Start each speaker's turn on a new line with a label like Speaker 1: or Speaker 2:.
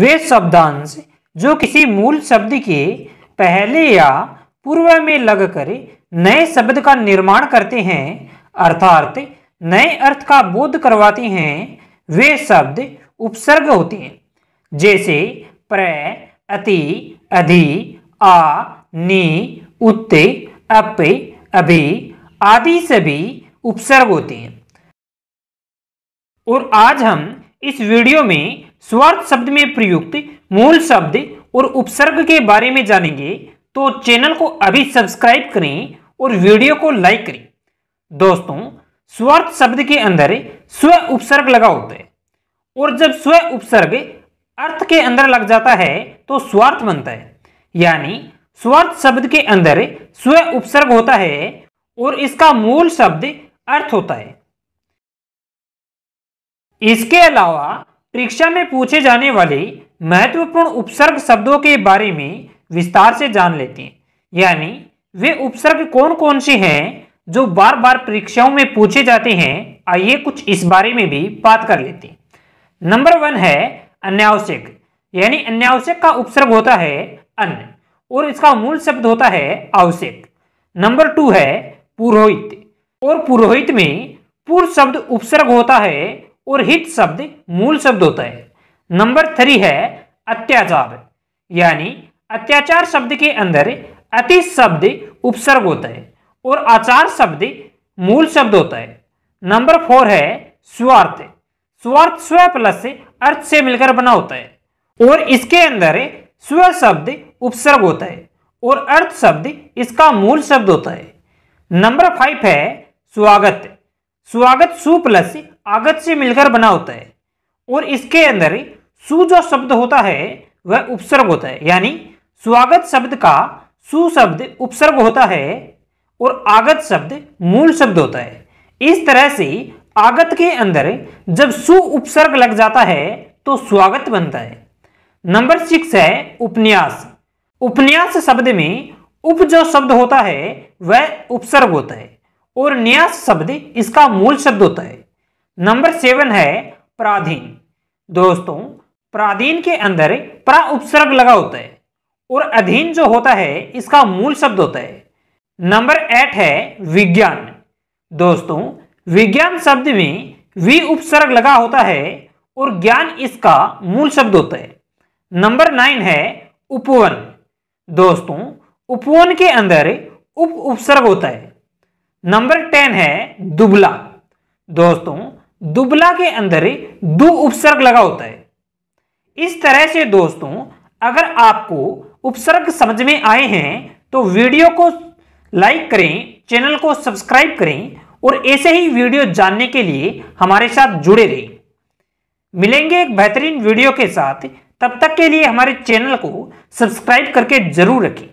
Speaker 1: वे शब्दांश जो किसी मूल शब्द के पहले या पूर्व में लगकर नए शब्द का निर्माण करते हैं अर्थात नए अर्थ का बोध करवाते हैं वे शब्द उपसर्ग होते हैं जैसे प्र अति अधि आ नी उत्ते अप अभी आदि सभी उपसर्ग होते हैं और आज हम इस वीडियो में स्वार्थ शब्द में प्रयुक्त मूल शब्द और उपसर्ग के बारे में जानेंगे तो चैनल को अभी सब्सक्राइब करें और वीडियो को लाइक करें दोस्तों स्वार्थ शब्द के अंदर स्व उपसर्ग लगा होता है और जब स्व उपसर्ग अर्थ के अंदर लग जाता है तो स्वार्थ बनता है यानी स्वार्थ शब्द के अंदर स्व उपसर्ग होता है और इसका मूल शब्द अर्थ होता है इसके अलावा परीक्षा में पूछे जाने वाले महत्वपूर्ण उपसर्ग शब्दों के बारे में विस्तार से जान लेते हैं यानी वे उपसर्ग कौन कौन से हैं जो बार बार परीक्षाओं में पूछे जाते हैं आइए कुछ इस बारे में भी बात कर लेते हैं नंबर वन है अन्यावश्यक यानी अन्यावश्यक का उपसर्ग होता है अन्य और इसका मूल शब्द होता है आवश्यक नंबर टू है पुरोहित और पुरोहित में पूर्व शब्द उपसर्ग होता है और हित शब्द मूल शब्द होता है नंबर थ्री है अत्याचार यानी अत्याचार शब्द के अंदर अति शब्द उपसर्ग होता है और आचार शब्द मूल शब्द होता है नंबर फोर है स्वार्थ स्वार्थ स्व प्लस अर्थ से मिलकर बना होता है और इसके अंदर स्व शब्द उपसर्ग होता है और अर्थ शब्द इसका मूल शब्द होता है नंबर फाइव है स्वागत स्वागत सु प्लस आगत से मिलकर बना होता है और इसके अंदर सु जो शब्द होता है वह उपसर्ग होता है यानी स्वागत शब्द का सु शब्द उपसर्ग होता है और आगत शब्द मूल शब्द होता है इस तरह से आगत के अंदर जब सु उपसर्ग लग जाता है तो स्वागत बनता है नंबर सिक्स है उपन्यास उपन्यास शब्द में उप जो शब्द होता है वह उपसर्ग होता है और न्यास शब्द इसका मूल शब्द होता है नंबर सेवन है प्राधीन दोस्तों प्राधीन के अंदर प्रा उपसर्ग लगा होता है और अधीन जो होता है इसका मूल शब्द होता है नंबर एट है विज्ञान दोस्तों विज्ञान शब्द में वी उपसर्ग लगा होता है और ज्ञान इसका मूल शब्द होता है नंबर नाइन है उपवन दोस्तों उपवन के अंदर उप उपसर्ग होता है नंबर टेन है दुबला दोस्तों दुबला के अंदर दो उपसर्ग लगा होता है इस तरह से दोस्तों अगर आपको उपसर्ग समझ में आए हैं तो वीडियो को लाइक करें चैनल को सब्सक्राइब करें और ऐसे ही वीडियो जानने के लिए हमारे साथ जुड़े रहें मिलेंगे एक बेहतरीन वीडियो के साथ तब तक के लिए हमारे चैनल को सब्सक्राइब करके जरूर रखें